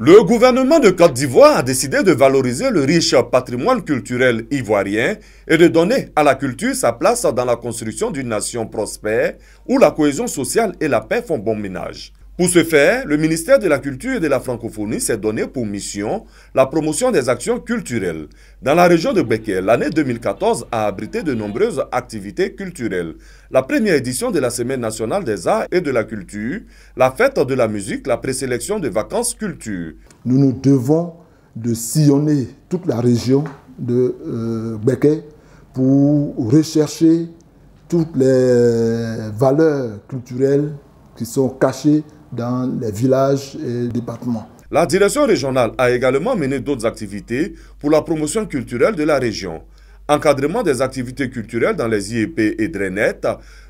Le gouvernement de Côte d'Ivoire a décidé de valoriser le riche patrimoine culturel ivoirien et de donner à la culture sa place dans la construction d'une nation prospère où la cohésion sociale et la paix font bon ménage. Pour ce faire, le ministère de la Culture et de la Francophonie s'est donné pour mission la promotion des actions culturelles. Dans la région de Beke, l'année 2014 a abrité de nombreuses activités culturelles. La première édition de la Semaine nationale des arts et de la culture, la fête de la musique, la présélection de vacances culture. Nous nous devons de sillonner toute la région de euh, pour rechercher toutes les valeurs culturelles qui sont cachées dans les villages et départements. La direction régionale a également mené d'autres activités pour la promotion culturelle de la région. Encadrement des activités culturelles dans les IEP et Drenet,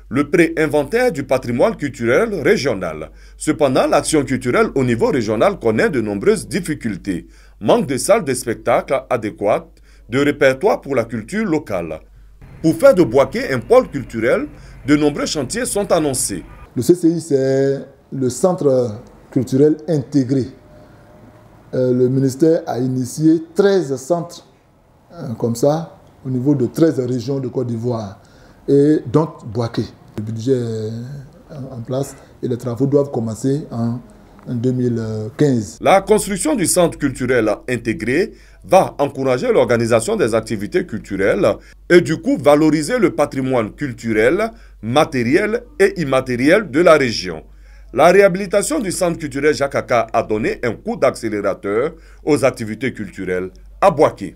le pré-inventaire du patrimoine culturel régional. Cependant, l'action culturelle au niveau régional connaît de nombreuses difficultés. Manque de salles de spectacle adéquates, de répertoire pour la culture locale. Pour faire de Boaké un pôle culturel, de nombreux chantiers sont annoncés. Le CCI, le centre culturel intégré. Euh, le ministère a initié 13 centres hein, comme ça au niveau de 13 régions de Côte d'Ivoire et donc Boaké. Le budget est en place et les travaux doivent commencer en 2015. La construction du centre culturel intégré va encourager l'organisation des activités culturelles et du coup valoriser le patrimoine culturel, matériel et immatériel de la région. La réhabilitation du centre culturel Jacques a donné un coup d'accélérateur aux activités culturelles à Boaké.